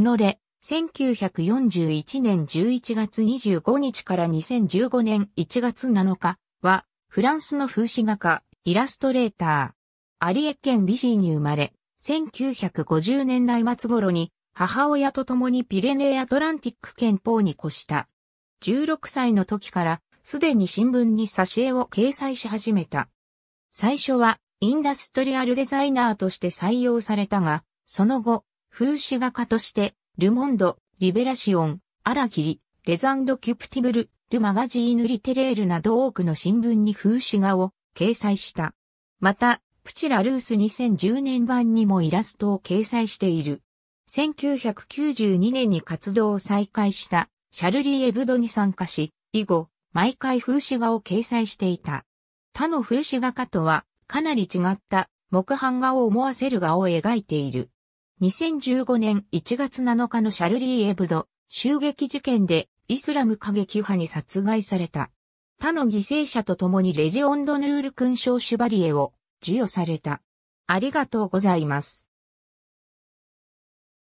己、1941年11月25日から2015年1月7日は、フランスの風刺画家、イラストレーター。アリエケン・ビジーに生まれ、1950年代末頃に母親と共にピレネーアトランティック憲法に越した。16歳の時からすでに新聞に挿絵を掲載し始めた。最初はインダストリアルデザイナーとして採用されたが、その後、風刺画家として、ルモンド、リベラシオン、アラキリ、レザンド・キュプティブル、ル・マガジーヌ・リテレールなど多くの新聞に風刺画を掲載した。また、プチラルース2010年版にもイラストを掲載している。1992年に活動を再開したシャルリー・エブドに参加し、以後、毎回風刺画を掲載していた。他の風刺画家とはかなり違った木版画を思わせる画を描いている。2015年1月7日のシャルリー・エブド襲撃事件でイスラム過激派に殺害された。他の犠牲者と共にレジオンドヌール勲章シュバリエを授与された。ありがとうございます。